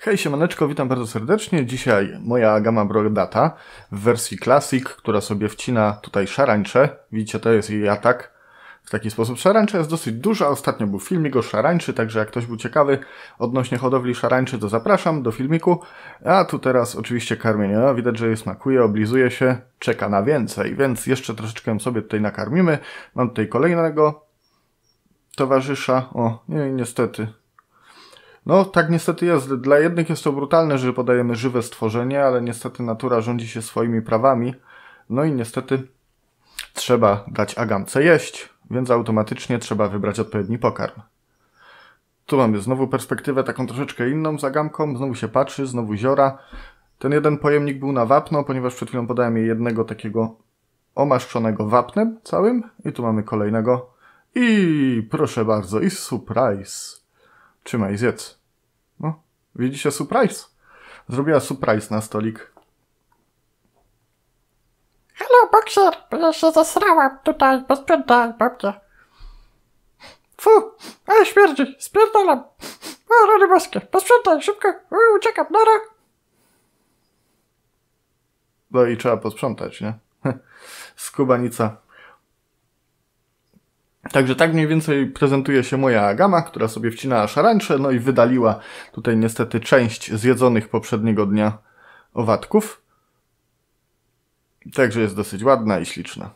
Hej, siemaneczko, witam bardzo serdecznie. Dzisiaj moja gama Brodata w wersji Classic, która sobie wcina tutaj szarańcze. Widzicie, to jest jej atak. W taki sposób szarańcza jest dosyć duża. Ostatnio był filmik o szarańczy, także jak ktoś był ciekawy odnośnie hodowli szarańczy, to zapraszam do filmiku. A tu teraz oczywiście karmienie. No, widać, że je smakuje, oblizuje się, czeka na więcej, więc jeszcze troszeczkę sobie tutaj nakarmimy. Mam tutaj kolejnego towarzysza. O, nie, niestety, no, tak niestety jest. Dla jednych jest to brutalne, że podajemy żywe stworzenie, ale niestety natura rządzi się swoimi prawami. No i niestety trzeba dać agamce jeść, więc automatycznie trzeba wybrać odpowiedni pokarm. Tu mamy znowu perspektywę taką troszeczkę inną z agamką, znowu się patrzy, znowu ziora. Ten jeden pojemnik był na wapno, ponieważ przed chwilą podałem jej jednego takiego omaszczonego wapnem całym. I tu mamy kolejnego. I proszę bardzo, i surprise. Trzymaj, zjedz. No, widzicie, surprise. Zrobiła surprise na stolik. Hello, boxer, bo ja się zasrałam tutaj, bo sprzątałam Fu, ale śmierdzi, spierdalam. O, rany boskie, posprzątaj, szybko, Uj, uciekam, nara. No i trzeba posprzątać, nie? Skubanica. Także tak mniej więcej prezentuje się moja gama, która sobie wcinała szarańcze, no i wydaliła tutaj niestety część zjedzonych poprzedniego dnia owadków. Także jest dosyć ładna i śliczna.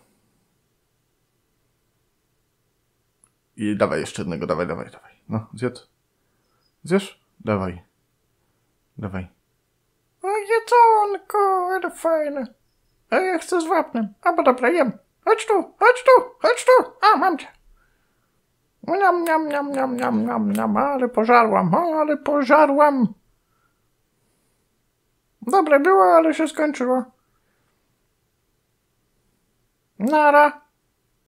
I dawaj jeszcze jednego, dawaj, dawaj, dawaj. No, zjedz. Zjesz? Dawaj. Dawaj. O, no jedzonko, ale fajne. A ja chcę z wapnem. A, bo dobra, jem. Chodź tu, chodź tu, chodź tu. A, mam cię. Niam, niam, niam, niam, niam, niam, niam, ale pożarłam, ale pożarłam. Dobre było, ale się skończyło. Nara.